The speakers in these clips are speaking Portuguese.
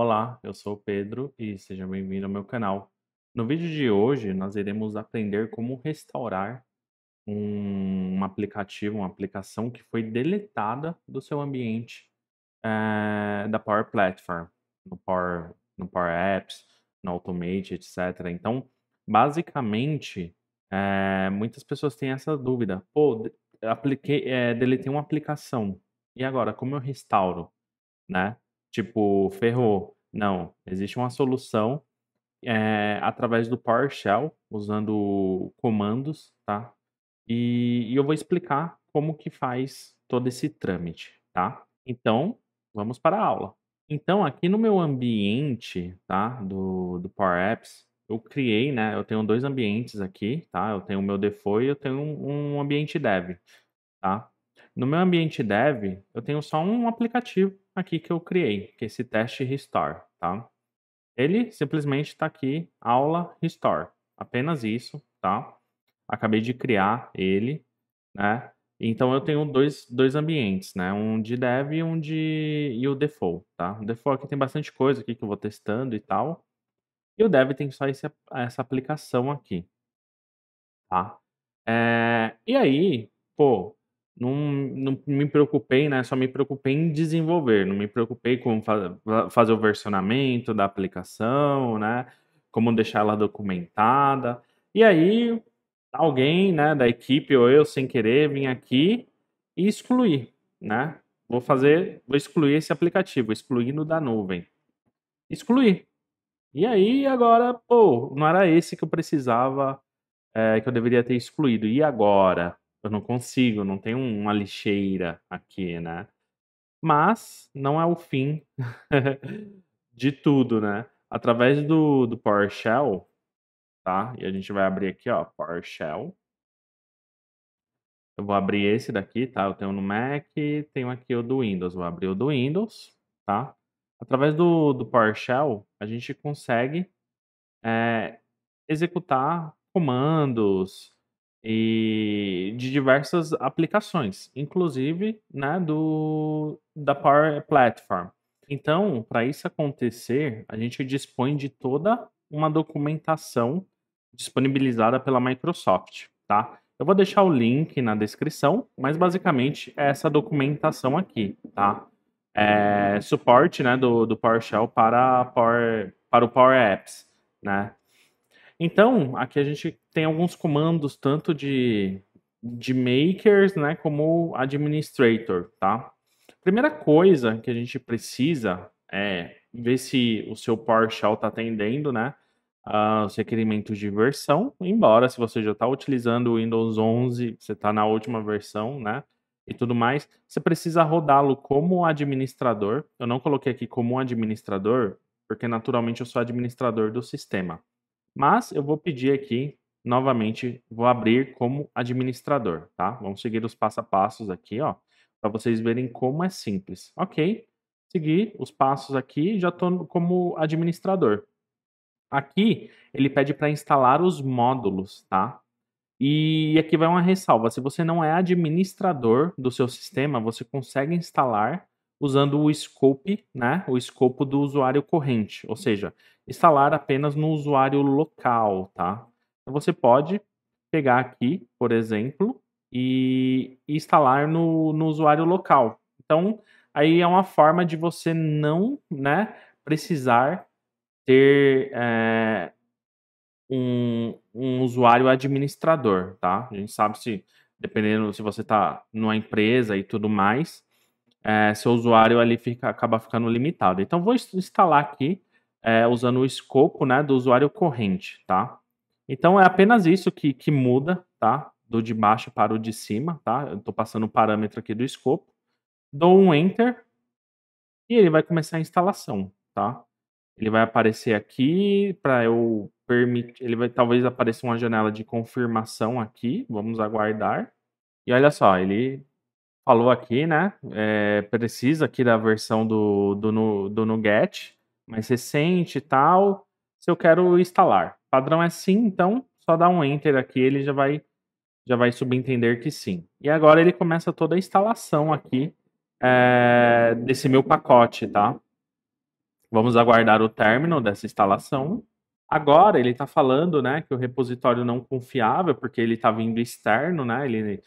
Olá, eu sou o Pedro e seja bem-vindo ao meu canal. No vídeo de hoje, nós iremos aprender como restaurar um, aplicativo, uma aplicação que foi deletada do seu ambiente é, da Power Platform, no Power, no Power Apps, no Automate, etc. Então, basicamente, é, muitas pessoas têm essa dúvida. Pô, apliquei, é, deletei uma aplicação, e agora, como eu restauro, né? tipo, ferrou. Não, existe uma solução é, através do PowerShell, usando comandos, tá? E, e, eu vou explicar como que faz todo esse trâmite, tá? Então, vamos para a aula. Então, aqui no meu ambiente, tá? Do, do Power Apps, eu criei, né? Eu tenho dois ambientes aqui, tá? Eu tenho o meu default e eu tenho um, um ambiente dev, tá? No meu ambiente dev, eu tenho só um aplicativo aqui que eu criei, que é esse teste restore, tá? Ele simplesmente está aqui, aula restore, apenas isso, tá? Acabei de criar ele, né? Então eu tenho dois, dois ambientes, né? Um de dev e um de e o default, tá? O default aqui tem bastante coisa aqui que eu vou testando e tal. E o dev tem só esse, essa aplicação aqui, tá? É... E aí, pô, não, não me preocupei, né? Só me preocupei em desenvolver, não me preocupei com fa fazer o versionamento da aplicação, né? Como deixar ela documentada. E aí, alguém, né, da equipe ou eu, sem querer, vim aqui e excluir, né? Vou fazer, vou excluir esse aplicativo, excluindo da nuvem. Excluir. E aí, agora, pô, não era esse que eu precisava, é, que eu deveria ter excluído. E agora? eu não consigo, não tem uma lixeira aqui, né? Mas não é o fim de tudo, né? Através do, do PowerShell, tá? E a gente vai abrir aqui, ó, PowerShell. Eu vou abrir esse daqui, tá? Eu tenho no Mac, tenho aqui o do Windows. Vou abrir o do Windows, tá? Através do, do PowerShell, a gente consegue é, executar comandos, e de diversas aplicações, inclusive né, do, da Power Platform. Então, para isso acontecer, a gente dispõe de toda uma documentação disponibilizada pela Microsoft, tá? Eu vou deixar o link na descrição, mas basicamente é essa documentação aqui, tá? É, suporte né, do, do PowerShell para, Power, para o Power Apps, né? Então, aqui a gente tem alguns comandos, tanto de, de makers, né, como administrator, tá? Primeira coisa que a gente precisa é ver se o seu PowerShell está atendendo, né, os requerimentos de versão, embora se você já está utilizando o Windows 11, você está na última versão, né, e tudo mais, você precisa rodá-lo como administrador. Eu não coloquei aqui como administrador, porque naturalmente eu sou administrador do sistema. Mas eu vou pedir aqui, novamente, vou abrir como administrador, tá? Vamos seguir os passo a passos aqui, ó, para vocês verem como é simples. Ok, seguir os passos aqui, já estou como administrador. Aqui, ele pede para instalar os módulos, tá? E aqui vai uma ressalva: se você não é administrador do seu sistema, você consegue instalar usando o scope, né, o escopo do usuário corrente, ou seja, instalar apenas no usuário local, tá? Então você pode pegar aqui, por exemplo, e instalar no, no usuário local. Então, aí é uma forma de você não, né, precisar ter é, um, um usuário administrador, tá? A gente sabe se, dependendo se você está numa empresa e tudo mais, é, seu usuário ali fica, acaba ficando limitado. Então, vou instalar aqui é, usando o escopo né, do usuário corrente, tá? Então, é apenas isso que, que muda, tá? Do de baixo para o de cima, tá? Eu estou passando o parâmetro aqui do escopo. Dou um Enter e ele vai começar a instalação, tá? Ele vai aparecer aqui para eu permitir... Ele vai talvez apareça uma janela de confirmação aqui. Vamos aguardar. E olha só, ele falou aqui, né? É, precisa aqui da versão do, do, do Nuget, mais recente e tal. Se eu quero instalar. Padrão é sim, então só dá um enter aqui, ele já vai já vai subentender que sim. E agora ele começa toda a instalação aqui é, desse meu pacote, tá? Vamos aguardar o término dessa instalação. Agora ele está falando, né, que o repositório não confiável, porque ele está vindo externo, né? Ele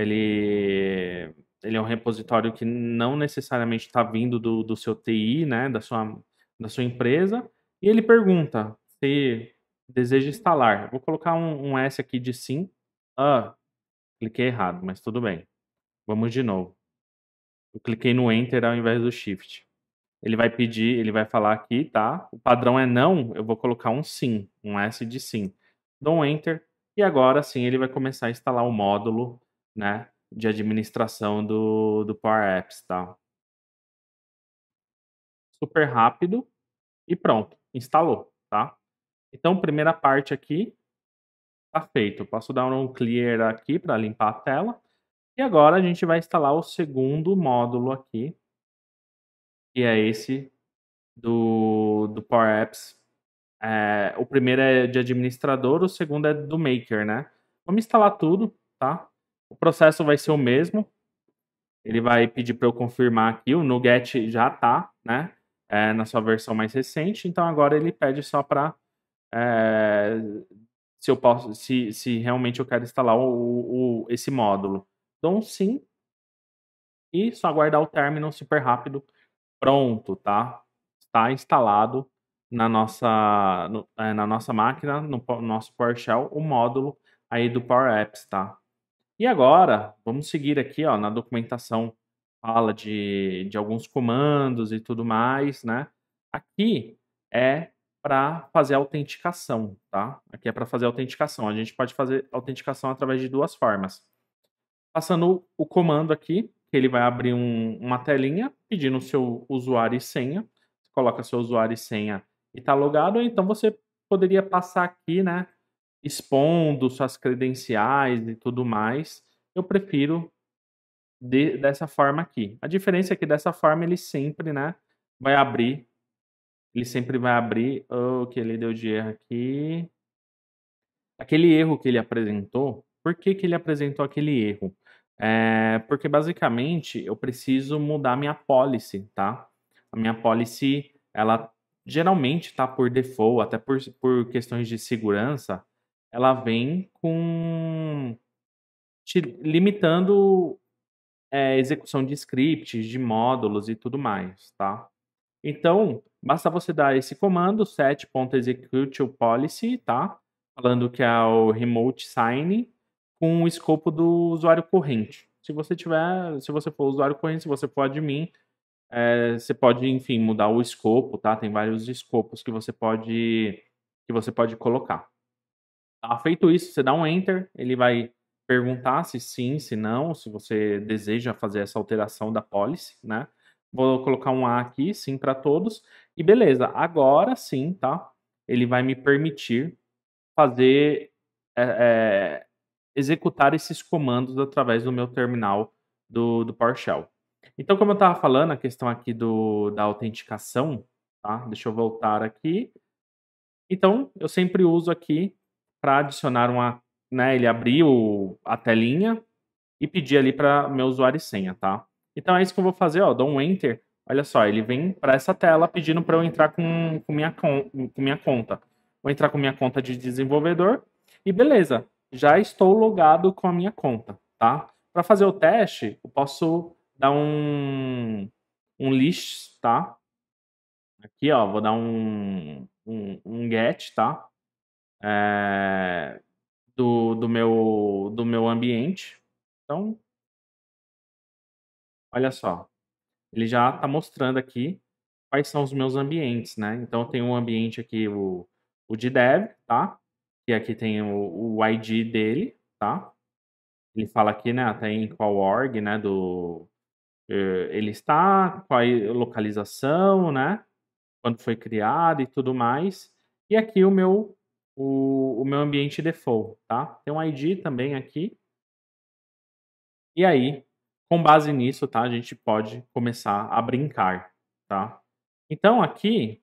ele, ele é um repositório que não necessariamente está vindo do, do seu TI, né, da sua, da sua empresa, e ele pergunta se deseja instalar. Vou colocar um, um S aqui de sim. Ah, cliquei errado, mas tudo bem. Vamos de novo. Eu cliquei no Enter ao invés do Shift. Ele vai pedir, ele vai falar aqui, tá? O padrão é não, eu vou colocar um sim, um S de sim. Dou um Enter e agora sim ele vai começar a instalar o módulo né, de administração do, do Power Apps, tá? Super rápido e pronto, instalou, tá? Então, primeira parte aqui tá feito. posso dar um clear aqui para limpar a tela. E agora a gente vai instalar o segundo módulo aqui, que é esse do, do Power Apps. É, o primeiro é de administrador, o segundo é do Maker, né? Vamos instalar tudo, tá? O processo vai ser o mesmo. Ele vai pedir para eu confirmar aqui. O NuGet já está né, é, na sua versão mais recente. Então agora ele pede só para é, se eu posso, se, se realmente eu quero instalar o, o, esse módulo. Então um sim e só aguardar o término super rápido. Pronto, tá? Está instalado na nossa, no, é, na nossa máquina, no, no nosso PowerShell, o módulo aí do Power Apps, tá? E agora, vamos seguir aqui, ó, na documentação fala de, de alguns comandos e tudo mais, né? Aqui é para fazer autenticação, tá? Aqui é para fazer autenticação. A gente pode fazer autenticação através de duas formas. Passando o comando aqui, ele vai abrir um, uma telinha pedindo o seu usuário e senha. Você coloca seu usuário e senha e está logado, ou então você poderia passar aqui, né? expondo suas credenciais e tudo mais, eu prefiro de, dessa forma aqui. A diferença é que dessa forma ele sempre, né, vai abrir, ele sempre vai abrir o oh, que ele deu de erro aqui. Aquele erro que ele apresentou, por que, que ele apresentou aquele erro? É porque basicamente eu preciso mudar minha policy, tá? A minha policy, ela geralmente está por default, até por, por questões de segurança, ela vem com te limitando é, execução de scripts, de módulos e tudo mais, tá? Então, basta você dar esse comando set.execute policy, tá? Falando que é o remote sign com o escopo do usuário corrente. Se você tiver, se você for usuário corrente, se você for admin, é, você pode, enfim, mudar o escopo, tá? Tem vários escopos que você pode que você pode colocar. Ah, feito isso, você dá um enter, ele vai perguntar se sim, se não, se você deseja fazer essa alteração da policy, né? Vou colocar um A aqui, sim para todos. E beleza, agora sim, tá? Ele vai me permitir fazer, é, é, executar esses comandos através do meu terminal do, do PowerShell. Então, como eu estava falando, a questão aqui do, da autenticação, tá? Deixa eu voltar aqui. Então, eu sempre uso aqui para adicionar uma. Né, ele abriu a telinha e pedir ali para meu usuário e senha, tá? Então é isso que eu vou fazer, ó, dou um enter. Olha só, ele vem para essa tela pedindo para eu entrar com, com, minha com, com minha conta. Vou entrar com minha conta de desenvolvedor e beleza, já estou logado com a minha conta, tá? Para fazer o teste, eu posso dar um, um list, tá? Aqui, ó, vou dar um, um, um get, tá? é, do, do, meu, do meu ambiente. Então, olha só. Ele já está mostrando aqui quais são os meus ambientes, né? Então, tem um ambiente aqui, o, o de dev, tá? E aqui tem o, o ID dele, tá? Ele fala aqui, né, até em qual org, né, do... Eh, ele está, qual é localização, né? Quando foi criado e tudo mais. E aqui o meu o, o meu ambiente default, tá? Tem um ID também aqui. E aí, com base nisso, tá? A gente pode começar a brincar, tá? Então, aqui,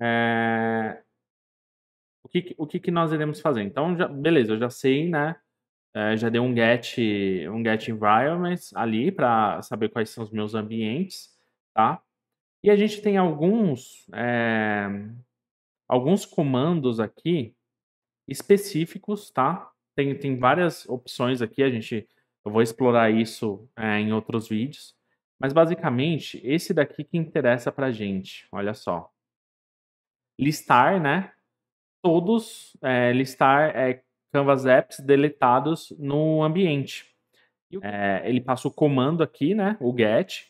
é... o, que, o que, que nós iremos fazer? Então, já, beleza, eu já sei, né? É, já dei um get, um get environments ali para saber quais são os meus ambientes, tá? E a gente tem alguns, é, alguns comandos aqui específicos, tá? Tem, tem várias opções aqui, a gente, eu vou explorar isso é, em outros vídeos. Mas basicamente, esse daqui que interessa pra gente, olha só. Listar, né? Todos, é, listar é, Canvas apps deletados no ambiente. É, ele passa o comando aqui, né? O get,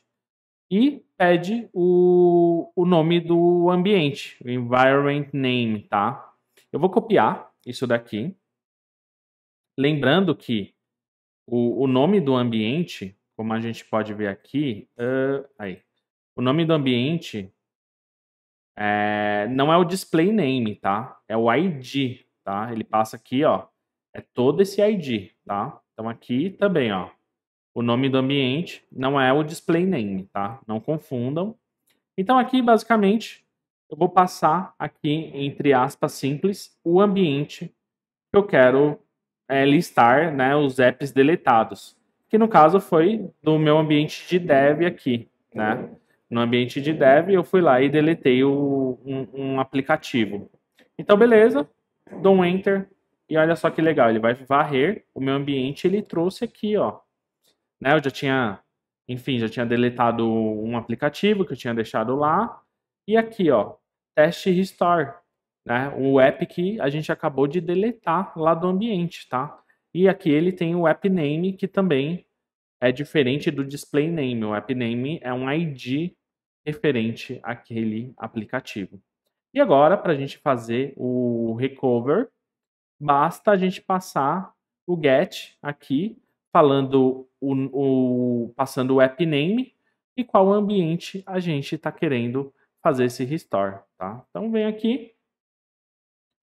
e pede o, o nome do ambiente, o environment name, tá? Eu vou copiar isso daqui. Lembrando que o, o nome do ambiente, como a gente pode ver aqui, uh, aí, o nome do ambiente é, não é o display name, tá? É o ID, tá? Ele passa aqui, ó. É todo esse ID, tá? Então aqui também, ó o nome do ambiente não é o display name, tá? Não confundam. Então aqui, basicamente, eu vou passar aqui, entre aspas simples, o ambiente que eu quero é, listar né, os apps deletados. Que no caso foi do meu ambiente de dev aqui, né? No ambiente de dev eu fui lá e deletei o, um, um aplicativo. Então beleza, dou um enter e olha só que legal, ele vai varrer o meu ambiente, ele trouxe aqui, ó, né? Eu já tinha, enfim, já tinha deletado um aplicativo que eu tinha deixado lá. E aqui, ó, teste restore, né? O app que a gente acabou de deletar lá do ambiente, tá? E aqui ele tem o app name que também é diferente do display name. O app name é um ID referente àquele aplicativo. E agora, para a gente fazer o recover, basta a gente passar o get aqui falando o, o passando o app name e qual ambiente a gente está querendo fazer esse restore, tá? Então vem aqui,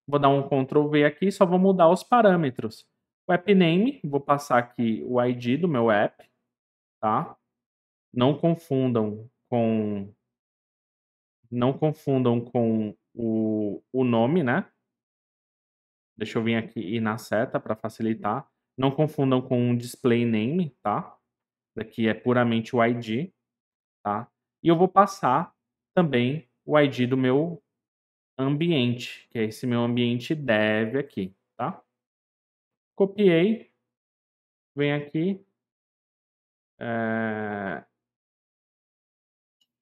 vou dar um Ctrl V aqui, só vou mudar os parâmetros. O app name, vou passar aqui o ID do meu app, tá? Não confundam com não confundam com o, o nome, né? Deixa eu vir aqui e na seta para facilitar. Não confundam com um display name, tá? Daqui é puramente o ID, tá? E eu vou passar também o ID do meu ambiente, que é esse meu ambiente dev aqui, tá? Copiei, vem aqui, é...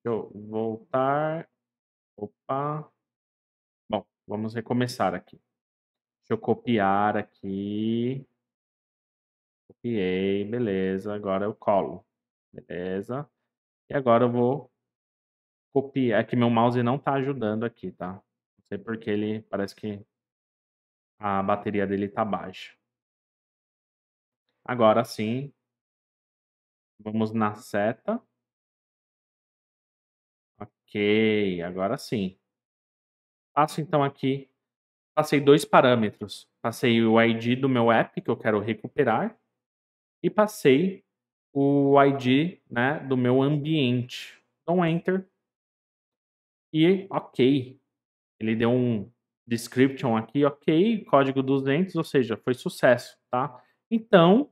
Deixa eu voltar, opa, bom, vamos recomeçar aqui. Deixa eu copiar aqui, Copiei, beleza. Agora eu colo. Beleza. E agora eu vou copiar. É que meu mouse não tá ajudando aqui, tá? Não sei porque ele parece que a bateria dele tá baixa. Agora sim, vamos na seta. Ok, agora sim. Passo então aqui, passei dois parâmetros. Passei o ID do meu app que eu quero recuperar e passei o ID né, do meu ambiente. Então, enter. E ok. Ele deu um description aqui, ok. Código 200, ou seja, foi sucesso, tá? Então,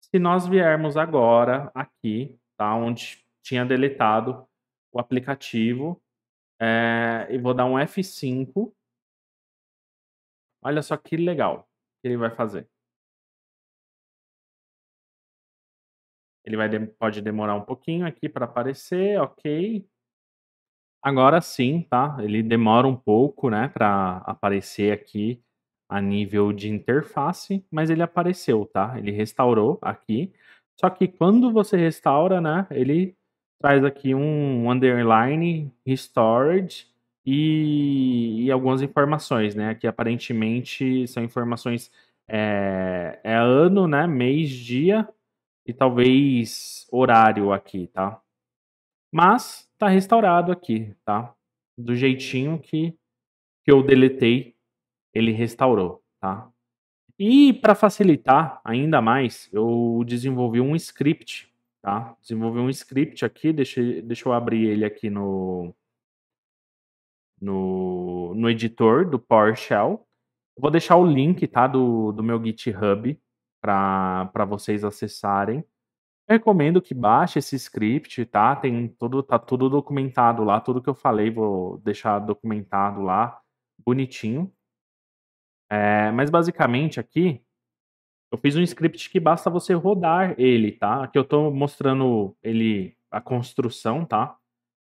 se nós viermos agora aqui, tá? Onde tinha deletado o aplicativo, é, e vou dar um F5. Olha só que legal que ele vai fazer. Ele vai, pode demorar um pouquinho aqui para aparecer, ok. Agora sim, tá? Ele demora um pouco, né, para aparecer aqui a nível de interface, mas ele apareceu, tá? Ele restaurou aqui. Só que quando você restaura, né, ele traz aqui um underline, restored e, e algumas informações, né? Aqui aparentemente são informações é, é ano, né, mês, dia e talvez horário aqui, tá? Mas tá restaurado aqui, tá? Do jeitinho que, que eu deletei, ele restaurou, tá? E para facilitar ainda mais, eu desenvolvi um script, tá? Desenvolvi um script aqui, deixa, deixa eu abrir ele aqui no, no, no editor do PowerShell. Vou deixar o link, tá, do, do meu GitHub para vocês acessarem. recomendo que baixe esse script, tá? Tem tudo, tá tudo documentado lá, tudo que eu falei vou deixar documentado lá, bonitinho. É, mas basicamente aqui eu fiz um script que basta você rodar ele, tá? Aqui eu estou mostrando ele a construção, tá?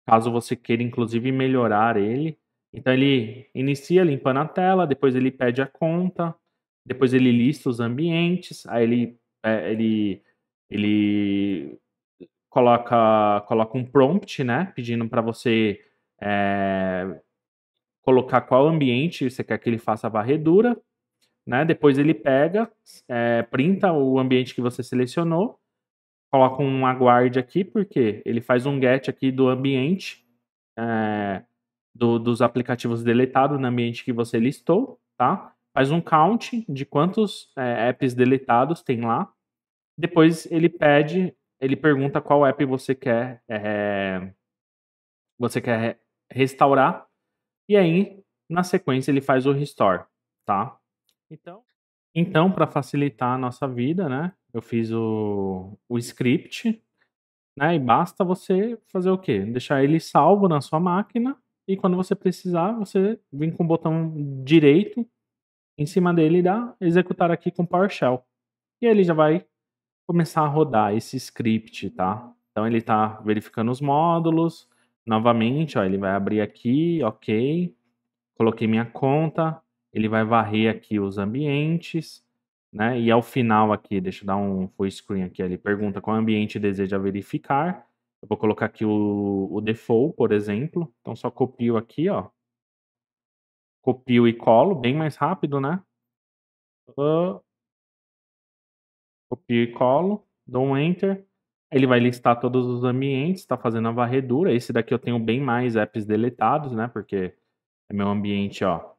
Caso você queira inclusive melhorar ele. Então ele inicia limpando a tela, depois ele pede a conta, depois ele lista os ambientes, aí ele, é, ele, ele coloca, coloca um prompt, né? Pedindo para você é, colocar qual ambiente você quer que ele faça a varredura. Né? Depois ele pega, é, printa o ambiente que você selecionou, coloca um aguarde aqui, porque ele faz um get aqui do ambiente, é, do, dos aplicativos deletados no ambiente que você listou, tá? faz um count de quantos é, apps deletados tem lá. Depois ele pede, ele pergunta qual app você quer é, você quer restaurar e aí na sequência ele faz o restore, tá? Então, então para facilitar a nossa vida, né? Eu fiz o, o script, né? E basta você fazer o quê? Deixar ele salvo na sua máquina e quando você precisar, você vem com o botão direito em cima dele dá executar aqui com PowerShell. E ele já vai começar a rodar esse script, tá? Então ele está verificando os módulos, novamente, ó, ele vai abrir aqui, ok, coloquei minha conta, ele vai varrer aqui os ambientes, né? E ao final aqui, deixa eu dar um full screen aqui, ele pergunta qual ambiente deseja verificar. Eu vou colocar aqui o, o default, por exemplo. Então só copio aqui, ó copio e colo, bem mais rápido, né? Uh, copio e colo, dou um enter. Ele vai listar todos os ambientes, está fazendo a varredura. Esse daqui eu tenho bem mais apps deletados, né? Porque é meu ambiente, ó.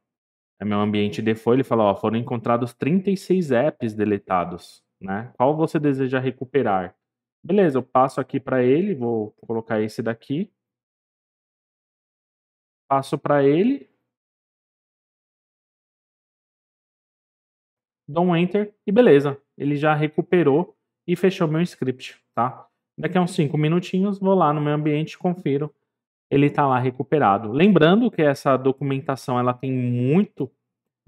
É meu ambiente default. Ele falou ó, foram encontrados 36 apps deletados, né? Qual você deseja recuperar? Beleza, eu passo aqui para ele, vou colocar esse daqui. Passo para ele, dou um enter e beleza, ele já recuperou e fechou meu script, tá? Daqui a uns 5 minutinhos vou lá no meu ambiente, confiro, ele está lá recuperado. Lembrando que essa documentação ela tem muito,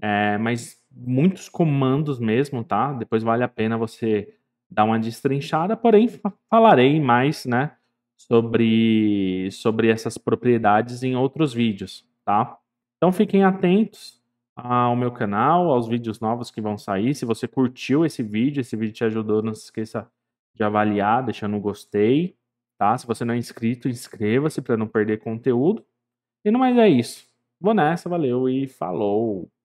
é, mas muitos comandos mesmo, tá? Depois vale a pena você dar uma destrinchada, porém falarei mais, né, sobre sobre essas propriedades em outros vídeos, tá? Então fiquem atentos, ao meu canal, aos vídeos novos que vão sair. Se você curtiu esse vídeo, esse vídeo te ajudou, não se esqueça de avaliar, deixando um gostei, tá? Se você não é inscrito, inscreva-se para não perder conteúdo. E não mais é isso. Vou nessa, valeu e falou!